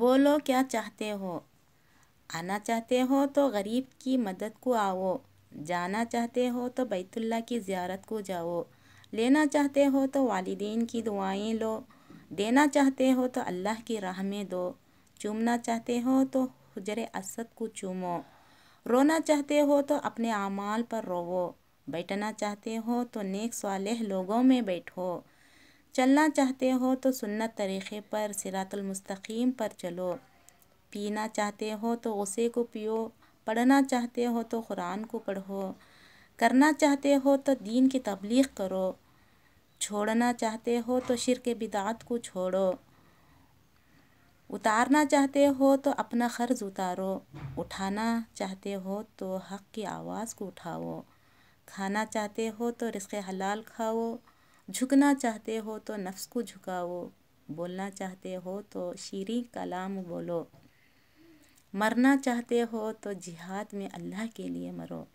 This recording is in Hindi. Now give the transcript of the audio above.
बोलो क्या चाहते हो आना चाहते हो तो गरीब की मदद को आओ जाना चाहते हो तो बैतुल्ला की ज़्यारत को जाओ लेना चाहते हो तो वालदेन की दुआएं लो देना चाहते हो तो अल्लाह की राह में दो चूमना चाहते हो तो हजर असद को चूमो रोना चाहते हो तो अपने आमाल पर रोवो बैठना चाहते हो तो नेक वाले लोगों में बैठो चलना चाहते हो तो सुन्नत तरीक़े पर सिरातुलमस्तकीम पर चलो पीना चाहते हो तो उसे को पियो पढ़ना चाहते हो तो कुरान को पढ़ो करना चाहते हो तो दीन की तबलीग करो छोड़ना चाहते हो तो शिरक बिदात को छोड़ो उतारना चाहते हो तो अपना कर्ज़ उतारो उठाना चाहते हो तो हक़ की आवाज़ को उठाओ खाना चाहते हो तो रिस्क हलाल खाओ झुकना चाहते हो तो नफ्स को झुकाओ बोलना चाहते हो तो शीरी कलाम बोलो मरना चाहते हो तो जिहाद में अल्लाह के लिए मरो